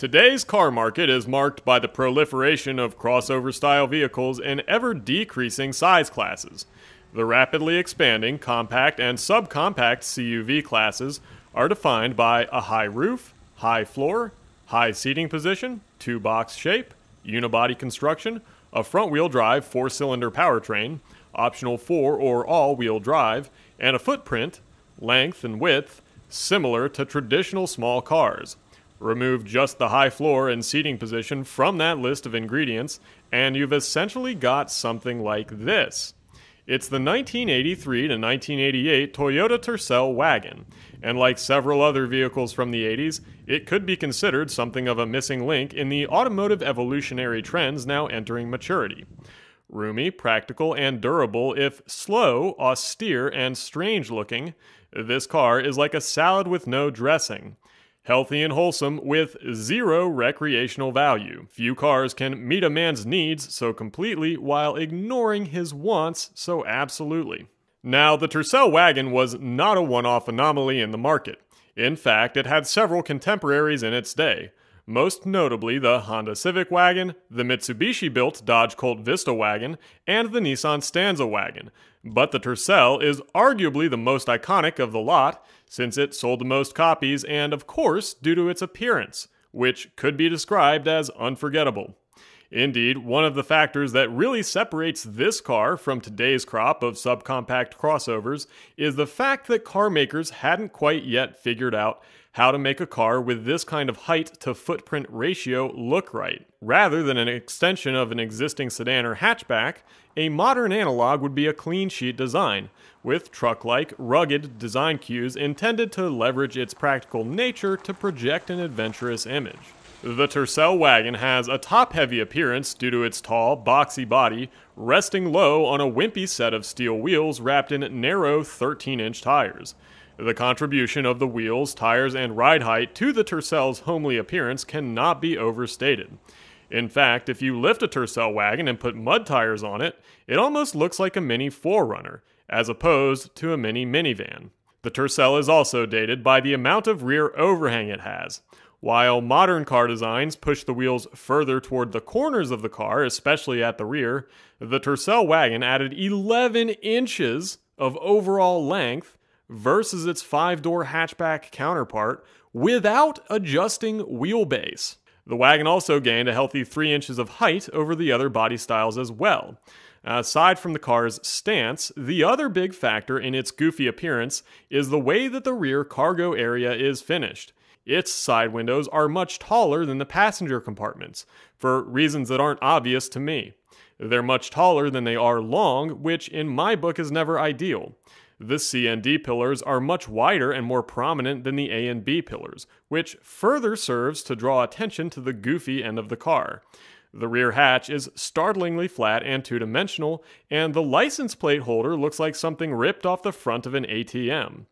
Today's car market is marked by the proliferation of crossover style vehicles in ever decreasing size classes. The rapidly expanding compact and subcompact CUV classes are defined by a high roof, high floor, high seating position, two box shape, unibody construction, a front wheel drive four cylinder powertrain, optional four or all wheel drive, and a footprint, length, and width similar to traditional small cars. Remove just the high floor and seating position from that list of ingredients, and you've essentially got something like this. It's the 1983 to 1988 Toyota Tercel wagon, and like several other vehicles from the 80s, it could be considered something of a missing link in the automotive evolutionary trends now entering maturity. Roomy, practical, and durable, if slow, austere, and strange looking, this car is like a salad with no dressing. Healthy and wholesome with zero recreational value. Few cars can meet a man's needs so completely while ignoring his wants so absolutely. Now, the Tercel wagon was not a one off anomaly in the market. In fact, it had several contemporaries in its day, most notably the Honda Civic wagon, the Mitsubishi built Dodge Colt Vista wagon, and the Nissan Stanza wagon. But the Tercel is arguably the most iconic of the lot since it sold the most copies and, of course, due to its appearance, which could be described as unforgettable. Indeed, one of the factors that really separates this car from today's crop of subcompact crossovers is the fact that car makers hadn't quite yet figured out how to make a car with this kind of height to footprint ratio look right. Rather than an extension of an existing sedan or hatchback, a modern analog would be a clean sheet design, with truck like, rugged design cues intended to leverage its practical nature to project an adventurous image. The Tercel wagon has a top-heavy appearance due to its tall, boxy body, resting low on a wimpy set of steel wheels wrapped in narrow 13-inch tires. The contribution of the wheels, tires, and ride height to the Tercel's homely appearance cannot be overstated. In fact, if you lift a Tercel wagon and put mud tires on it, it almost looks like a Mini 4Runner, as opposed to a Mini minivan. The Tercel is also dated by the amount of rear overhang it has. While modern car designs push the wheels further toward the corners of the car, especially at the rear, the Tercel wagon added 11 inches of overall length versus its five door hatchback counterpart without adjusting wheelbase. The wagon also gained a healthy 3 inches of height over the other body styles as well. Aside from the car's stance, the other big factor in its goofy appearance is the way that the rear cargo area is finished. Its side windows are much taller than the passenger compartments, for reasons that aren't obvious to me. They're much taller than they are long, which in my book is never ideal. The C and D pillars are much wider and more prominent than the A and B pillars, which further serves to draw attention to the goofy end of the car. The rear hatch is startlingly flat and two dimensional, and the license plate holder looks like something ripped off the front of an ATM.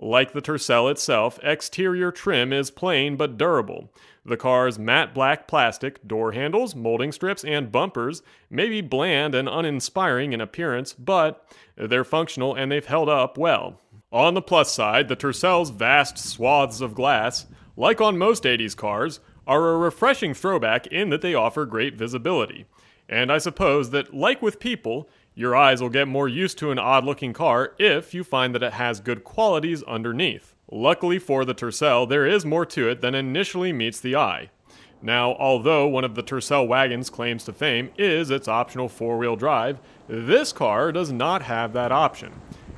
Like the Tercel itself, exterior trim is plain but durable. The car's matte black plastic, door handles, molding strips, and bumpers may be bland and uninspiring in appearance, but they're functional and they've held up well. On the plus side, the Tercel's vast swaths of glass, like on most 80s cars, are a refreshing throwback in that they offer great visibility. And I suppose that, like with people, your eyes will get more used to an odd looking car if you find that it has good qualities underneath. Luckily for the Tercel, there is more to it than initially meets the eye. Now, although one of the Tercel wagon's claims to fame is its optional four wheel drive, this car does not have that option.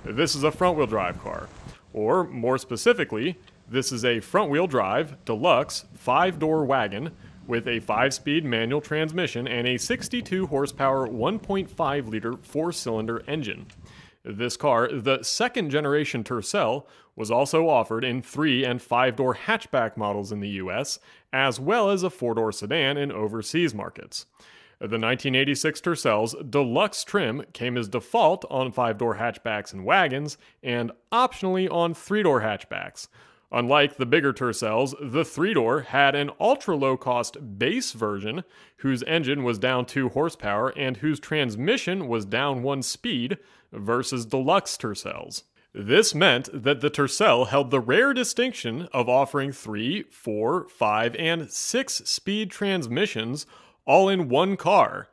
This is a front wheel drive car. Or, more specifically, this is a front wheel drive, deluxe, five door wagon with a 5 speed manual transmission and a 62 horsepower 1.5 liter 4 cylinder engine. This car, the second generation Tercel, was also offered in three and five door hatchback models in the US, as well as a four door sedan in overseas markets. The 1986 Tercel's deluxe trim came as default on five door hatchbacks and wagons, and optionally on three door hatchbacks, Unlike the bigger Tercels, the three door had an ultra low cost base version whose engine was down 2 horsepower and whose transmission was down 1 speed versus deluxe Tercels. This meant that the Tercel held the rare distinction of offering three, four, five, and 6 speed transmissions all in one car.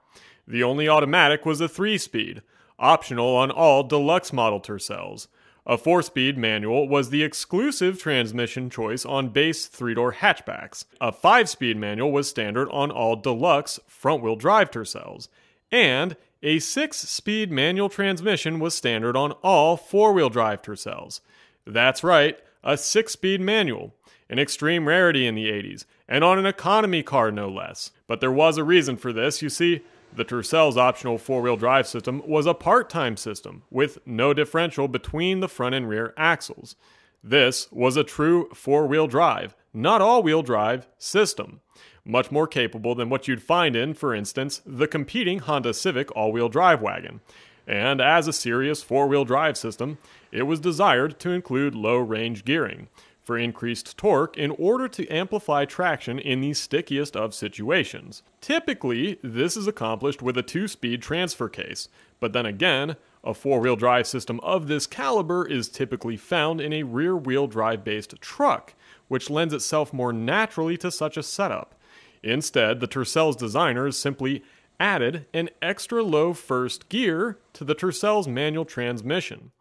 The only automatic was a 3 speed, optional on all deluxe model Tercels. A four speed manual was the exclusive transmission choice on base three door hatchbacks. A five speed manual was standard on all deluxe front wheel drive Tercels. And a six speed manual transmission was standard on all four wheel drive Tercels. That's right, a six speed manual, an extreme rarity in the 80s, and on an economy car no less. But there was a reason for this, you see. The Tercel's optional four-wheel drive system was a part-time system with no differential between the front and rear axles. This was a true four-wheel drive, not all-wheel drive system, much more capable than what you'd find in, for instance, the competing Honda Civic all-wheel drive wagon. And as a serious four-wheel drive system, it was desired to include low-range gearing, for increased torque in order to amplify traction in the stickiest of situations. Typically, this is accomplished with a two-speed transfer case, but then again, a four-wheel drive system of this caliber is typically found in a rear-wheel drive-based truck, which lends itself more naturally to such a setup. Instead, the Tercels designers simply added an extra low first gear to the Tercels manual transmission.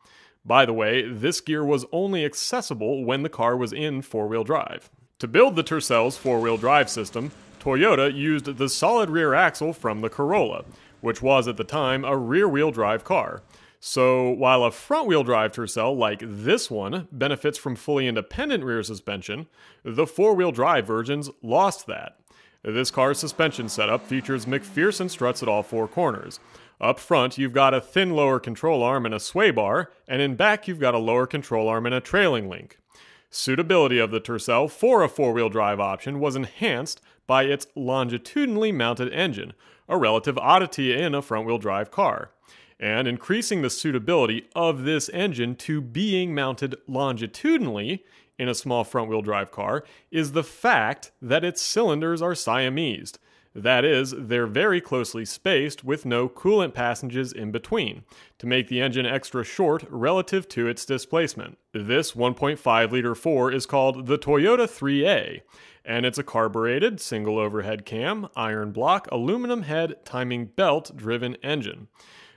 By the way, this gear was only accessible when the car was in four-wheel drive. To build the Tercels four-wheel drive system, Toyota used the solid rear axle from the Corolla, which was at the time a rear-wheel drive car. So while a front-wheel drive Tercel like this one benefits from fully independent rear suspension, the four-wheel drive versions lost that. This car's suspension setup features McPherson struts at all four corners, up front, you've got a thin lower control arm and a sway bar, and in back, you've got a lower control arm and a trailing link. Suitability of the Tercel for a four wheel drive option was enhanced by its longitudinally mounted engine, a relative oddity in a front wheel drive car, and increasing the suitability of this engine to being mounted longitudinally in a small front wheel drive car is the fact that its cylinders are Siamese, that is, they're very closely spaced with no coolant passages in between, to make the engine extra short relative to its displacement. This 1.5 liter 4 is called the Toyota 3A, and it's a carbureted, single overhead cam, iron block, aluminum head, timing belt driven engine.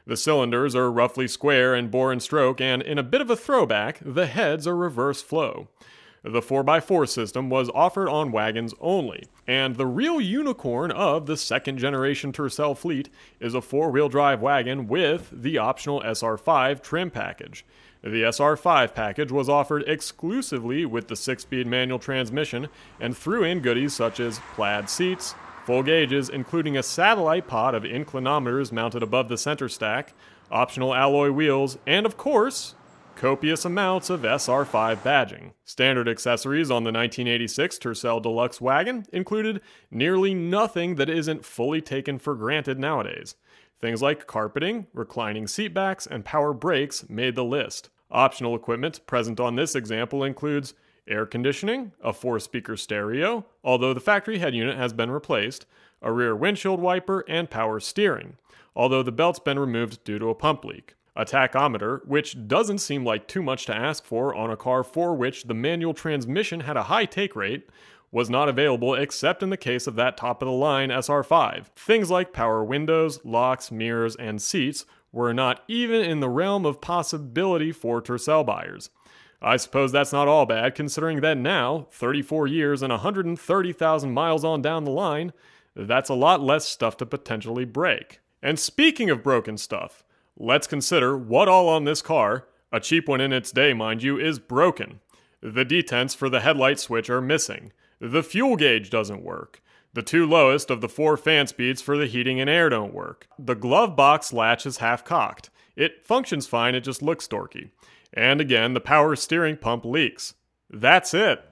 The cylinders are roughly square and bore and stroke, and in a bit of a throwback, the heads are reverse flow. The 4x4 system was offered on wagons only, and the real unicorn of the second generation Tercel fleet is a four wheel drive wagon with the optional SR5 trim package. The SR5 package was offered exclusively with the 6 speed manual transmission and threw in goodies such as plaid seats, full gauges, including a satellite pod of inclinometers mounted above the center stack, optional alloy wheels, and of course, copious amounts of SR5 badging. Standard accessories on the 1986 Tercel Deluxe wagon included nearly nothing that isn't fully taken for granted nowadays. Things like carpeting, reclining seatbacks, and power brakes made the list. Optional equipment present on this example includes air conditioning, a four speaker stereo, although the factory head unit has been replaced, a rear windshield wiper, and power steering, although the belt's been removed due to a pump leak a tachometer, which doesn't seem like too much to ask for on a car for which the manual transmission had a high take rate, was not available except in the case of that top of the line SR5. Things like power windows, locks, mirrors, and seats were not even in the realm of possibility for Tercel buyers. I suppose that's not all bad, considering that now, 34 years and 130,000 miles on down the line, that's a lot less stuff to potentially break. And speaking of broken stuff, Let's consider what all on this car, a cheap one in its day, mind you, is broken. The detents for the headlight switch are missing. The fuel gauge doesn't work. The two lowest of the four fan speeds for the heating and air don't work. The glove box latch is half cocked. It functions fine, it just looks dorky. And again, the power steering pump leaks. That's it.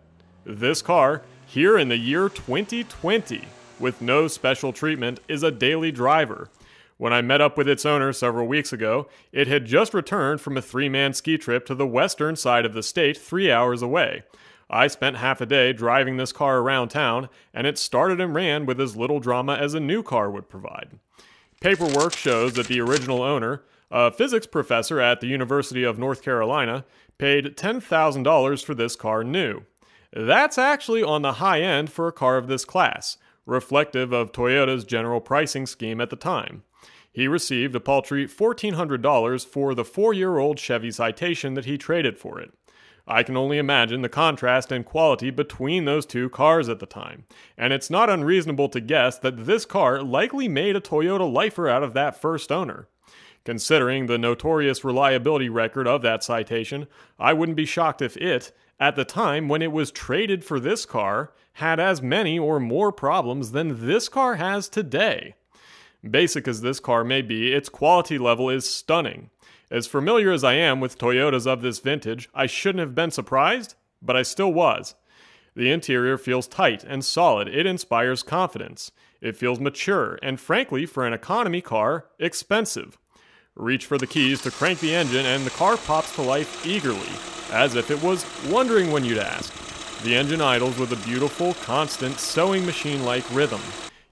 This car, here in the year 2020, with no special treatment, is a daily driver. When I met up with its owner several weeks ago, it had just returned from a three man ski trip to the western side of the state, three hours away. I spent half a day driving this car around town, and it started and ran with as little drama as a new car would provide. Paperwork shows that the original owner, a physics professor at the University of North Carolina, paid $10,000 for this car new. That's actually on the high end for a car of this class, reflective of Toyota's general pricing scheme at the time. He received a paltry $1,400 for the four year old Chevy Citation that he traded for it. I can only imagine the contrast in quality between those two cars at the time, and it's not unreasonable to guess that this car likely made a Toyota lifer out of that first owner. Considering the notorious reliability record of that citation, I wouldn't be shocked if it, at the time when it was traded for this car, had as many or more problems than this car has today. Basic as this car may be, its quality level is stunning. As familiar as I am with Toyotas of this vintage, I shouldn't have been surprised, but I still was. The interior feels tight and solid, it inspires confidence. It feels mature, and frankly, for an economy car, expensive. Reach for the keys to crank the engine, and the car pops to life eagerly, as if it was wondering when you'd ask. The engine idles with a beautiful, constant, sewing machine like rhythm.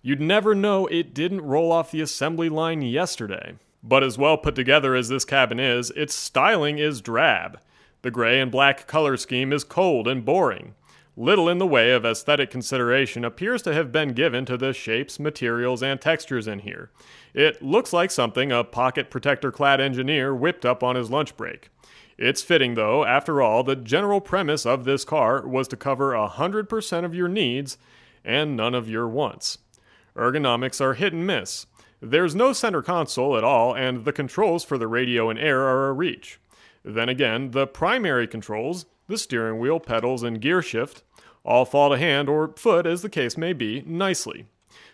You'd never know it didn't roll off the assembly line yesterday. But as well put together as this cabin is, its styling is drab. The gray and black color scheme is cold and boring. Little in the way of aesthetic consideration appears to have been given to the shapes, materials, and textures in here. It looks like something a pocket protector clad engineer whipped up on his lunch break. It's fitting though, after all, the general premise of this car was to cover 100% of your needs and none of your wants. Ergonomics are hit and miss. There's no center console at all, and the controls for the radio and air are a reach. Then again, the primary controls, the steering wheel, pedals, and gear shift, all fall to hand or foot, as the case may be, nicely.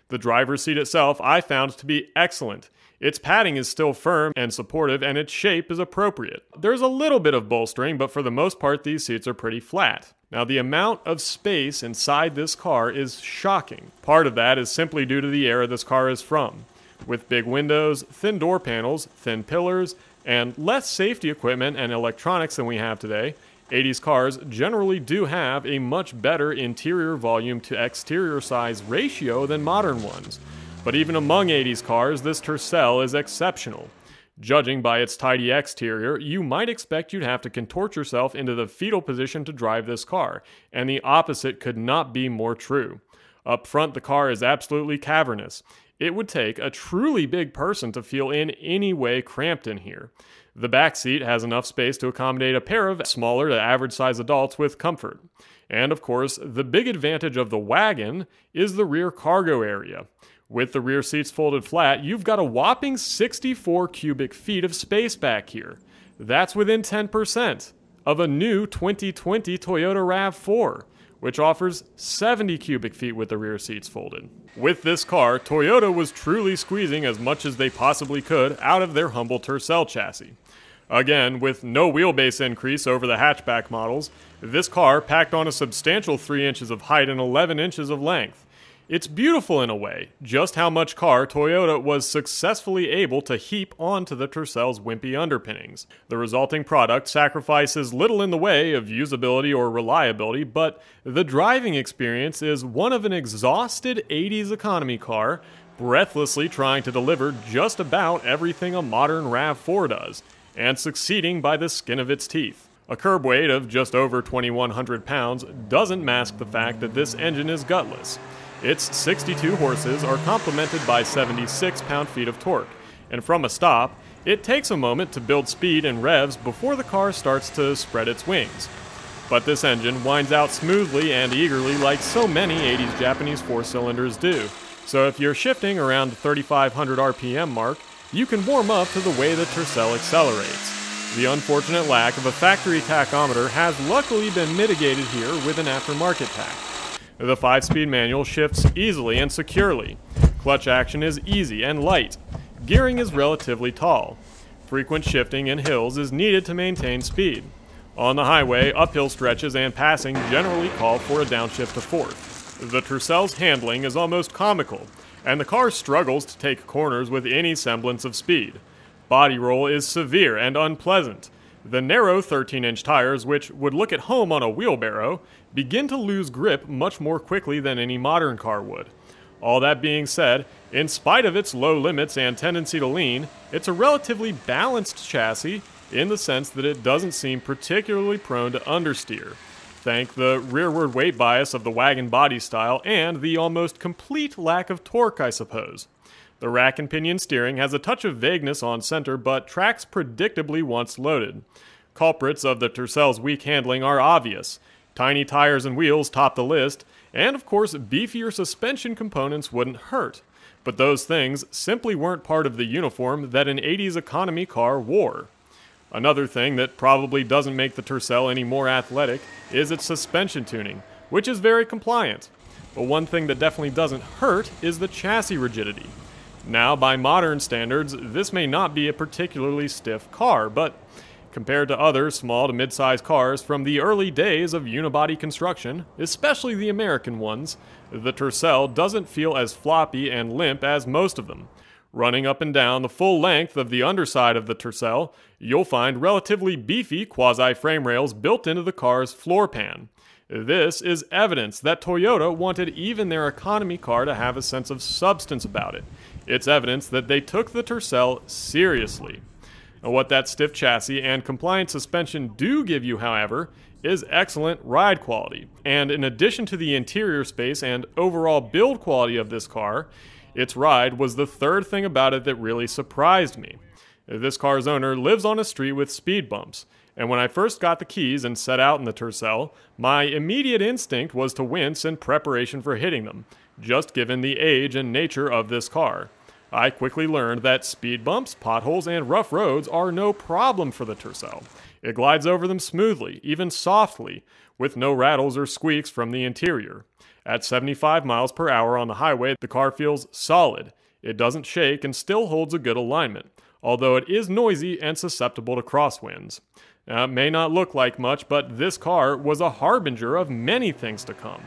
The driver's seat itself I found to be excellent. Its padding is still firm and supportive, and its shape is appropriate. There's a little bit of bolstering, but for the most part, these seats are pretty flat. Now, the amount of space inside this car is shocking. Part of that is simply due to the era this car is from, with big windows, thin door panels, thin pillars, and less safety equipment and electronics than we have today. 80s cars generally do have a much better interior volume to exterior size ratio than modern ones. But even among 80s cars, this Tercel is exceptional. Judging by its tidy exterior, you might expect you'd have to contort yourself into the fetal position to drive this car, and the opposite could not be more true. Up front, the car is absolutely cavernous. It would take a truly big person to feel in any way cramped in here. The back seat has enough space to accommodate a pair of smaller to average size adults with comfort. And of course, the big advantage of the wagon is the rear cargo area. With the rear seats folded flat, you've got a whopping 64 cubic feet of space back here. That's within 10% of a new 2020 Toyota RAV4, which offers 70 cubic feet with the rear seats folded. With this car, Toyota was truly squeezing as much as they possibly could out of their humble Tercel chassis. Again, with no wheelbase increase over the hatchback models, this car packed on a substantial 3 inches of height and 11 inches of length, it's beautiful in a way, just how much car Toyota was successfully able to heap onto the Tercel's wimpy underpinnings. The resulting product sacrifices little in the way of usability or reliability, but the driving experience is one of an exhausted 80s economy car, breathlessly trying to deliver just about everything a modern RAV4 does, and succeeding by the skin of its teeth. A curb weight of just over 2,100 pounds doesn't mask the fact that this engine is gutless. Its 62 horses are complemented by 76 pound-feet of torque, and from a stop, it takes a moment to build speed and revs before the car starts to spread its wings. But this engine winds out smoothly and eagerly like so many 80s Japanese four-cylinders do, so if you're shifting around the 3500 RPM mark, you can warm up to the way the Tercel accelerates. The unfortunate lack of a factory tachometer has luckily been mitigated here with an aftermarket tach. The 5-speed manual shifts easily and securely. Clutch action is easy and light. Gearing is relatively tall. Frequent shifting in hills is needed to maintain speed. On the highway, uphill stretches and passing generally call for a downshift to fourth. The Tercell's handling is almost comical, and the car struggles to take corners with any semblance of speed. Body roll is severe and unpleasant, the narrow 13 inch tires, which would look at home on a wheelbarrow, begin to lose grip much more quickly than any modern car would. All that being said, in spite of its low limits and tendency to lean, it's a relatively balanced chassis in the sense that it doesn't seem particularly prone to understeer. Thank the rearward weight bias of the wagon body style and the almost complete lack of torque, I suppose. The rack and pinion steering has a touch of vagueness on center, but tracks predictably once loaded. Culprits of the Tercel's weak handling are obvious. Tiny tires and wheels top the list, and of course, beefier suspension components wouldn't hurt. But those things simply weren't part of the uniform that an 80s economy car wore. Another thing that probably doesn't make the Tercel any more athletic is its suspension tuning, which is very compliant. But one thing that definitely doesn't hurt is the chassis rigidity. Now, by modern standards, this may not be a particularly stiff car, but compared to other small to mid-sized cars from the early days of unibody construction, especially the American ones, the Tercel doesn't feel as floppy and limp as most of them. Running up and down the full length of the underside of the Tercel, you'll find relatively beefy quasi-frame rails built into the car's floor pan. This is evidence that Toyota wanted even their economy car to have a sense of substance about it, it's evidence that they took the Tercel seriously. And what that stiff chassis and compliant suspension do give you, however, is excellent ride quality. And in addition to the interior space and overall build quality of this car, its ride was the third thing about it that really surprised me. This car's owner lives on a street with speed bumps, and when I first got the keys and set out in the Tercel, my immediate instinct was to wince in preparation for hitting them, just given the age and nature of this car. I quickly learned that speed bumps, potholes, and rough roads are no problem for the Tercel. It glides over them smoothly, even softly, with no rattles or squeaks from the interior. At 75 miles per hour on the highway, the car feels solid. It doesn't shake and still holds a good alignment although it is noisy and susceptible to crosswinds. Uh, may not look like much, but this car was a harbinger of many things to come.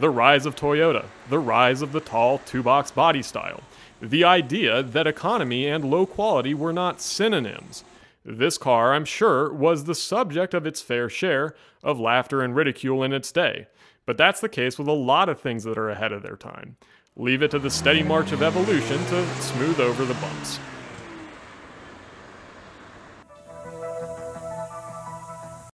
The rise of Toyota, the rise of the tall two box body style, the idea that economy and low quality were not synonyms. This car, I'm sure, was the subject of its fair share of laughter and ridicule in its day, but that's the case with a lot of things that are ahead of their time. Leave it to the steady march of evolution to smooth over the bumps.